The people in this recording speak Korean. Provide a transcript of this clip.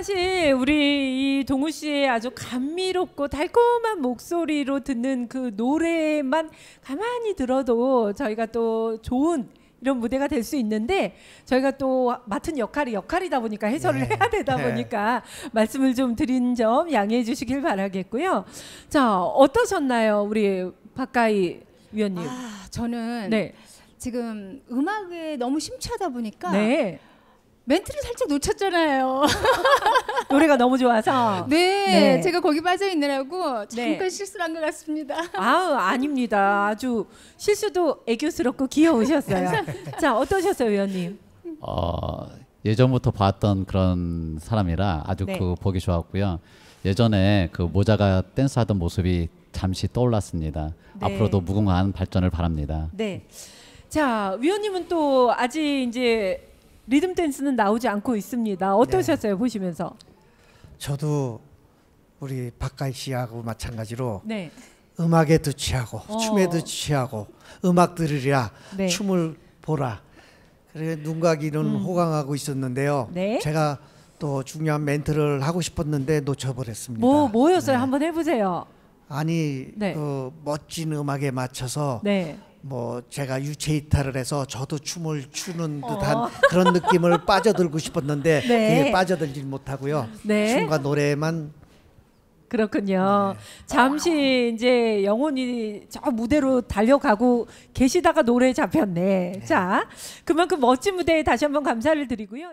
사실 우리 이 동우 씨의 아주 감미롭고 달콤한 목소리로 듣는 그 노래만 가만히 들어도 저희가 또 좋은 이런 무대가 될 수 있는데 저희가 또 맡은 역할이 역할이다 보니까 해설을 네. 해야 되다 네. 보니까 네. 말씀을 좀 드린 점 양해해 주시길 바라겠고요. 자 어떠셨나요, 우리 박가희 위원님? 아, 저는 네. 지금 음악에 너무 심취하다 보니까 네. 멘트를 살짝 놓쳤잖아요. 노래가 너무 좋아서. 네, 네. 제가 거기 빠져 있느라고 네. 잠깐 네. 실수를 한것 같습니다. 아우, 아닙니다. 아주 실수도 애교스럽고 귀여우셨어요. 자, 어떠셨어요, 위원님? 어, 예전부터 봤던 그런 사람이라 아주 네. 그 보기 좋았고요. 예전에 그 모자가 댄스 하던 모습이 잠시 떠올랐습니다. 네. 앞으로도 무궁한 발전을 바랍니다. 네. 자, 위원님은 또 아직 이제 리듬 댄스는 나오지 않고 있습니다. 어떠셨어요 네. 보시면서? 저도 우리 박가 씨하고 마찬가지로 네. 음악에도 취하고 어. 춤에도 취하고 음악 들으랴 네. 춤을 보라 그래 눈과 귀는 음. 호강하고 있었는데요. 네. 제가 또 중요한 멘트를 하고 싶었는데 놓쳐버렸습니다. 뭐 뭐였어요? 네. 한번 해보세요. 아니 네. 그 멋진 음악에 맞춰서 뭐 제가 유체 이탈을 해서 저도 춤을 추는 어. 듯한 어. 그런 느낌을 빠져들고 싶었는데 네. 빠져들지 못하고요. 네. 춤과 노래만 그렇군요. 네. 잠시 이제 영혼이 저 무대로 달려가고 계시다가 노래 잡혔네. 네. 자, 그만큼 멋진 무대에 다시 한번 감사를 드리고요.